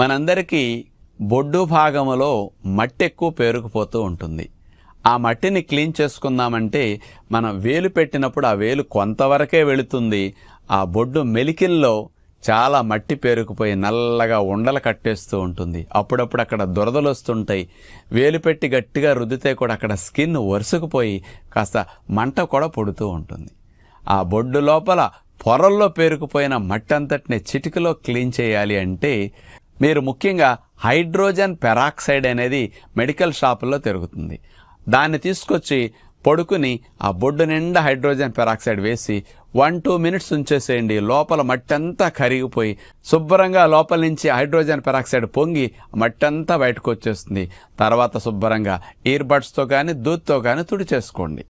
మనందరికీ బొడ్డు భాగములో మట్టి ఎక్కువ పేరుకుపోతూ ఉంటుంది ఆ మట్టిని క్లీన్ చేసుకుందామంటే మనం వేలు పెట్టినప్పుడు ఆ వేలు కొంతవరకే వెళుతుంది ఆ బొడ్డు మెలికిల్లో చాలా మట్టి పేరుకుపోయి నల్లగా ఉండలు కట్టేస్తూ ఉంటుంది అప్పుడప్పుడు అక్కడ దురదలు వస్తుంటాయి వేలు పెట్టి గట్టిగా రుద్దితే కూడా అక్కడ స్కిన్ వరుసకుపోయి కాస్త మంట కూడా పొడుతూ ఉంటుంది ఆ బొడ్డు లోపల పొరల్లో పేరుకుపోయిన మట్టంతటిని చిటికలో క్లీన్ చేయాలి అంటే మీరు ముఖ్యంగా హైడ్రోజన్ పెరాక్సైడ్ అనేది మెడికల్ షాపుల్లో తిరుగుతుంది దాన్ని తీసుకొచ్చి పడుకుని ఆ బొడ్డు నిండా హైడ్రోజన్ పెరాక్సైడ్ వేసి వన్ టూ మినిట్స్ ఉంచేసేయండి లోపల మట్టంతా కరిగిపోయి శుభ్రంగా లోపల నుంచి హైడ్రోజన్ పెరాక్సైడ్ పొంగి మట్టంతా బయటకు వచ్చేస్తుంది తర్వాత శుభ్రంగా ఇయర్బడ్స్తో కానీ దూత్తో కానీ తుడిచేసుకోండి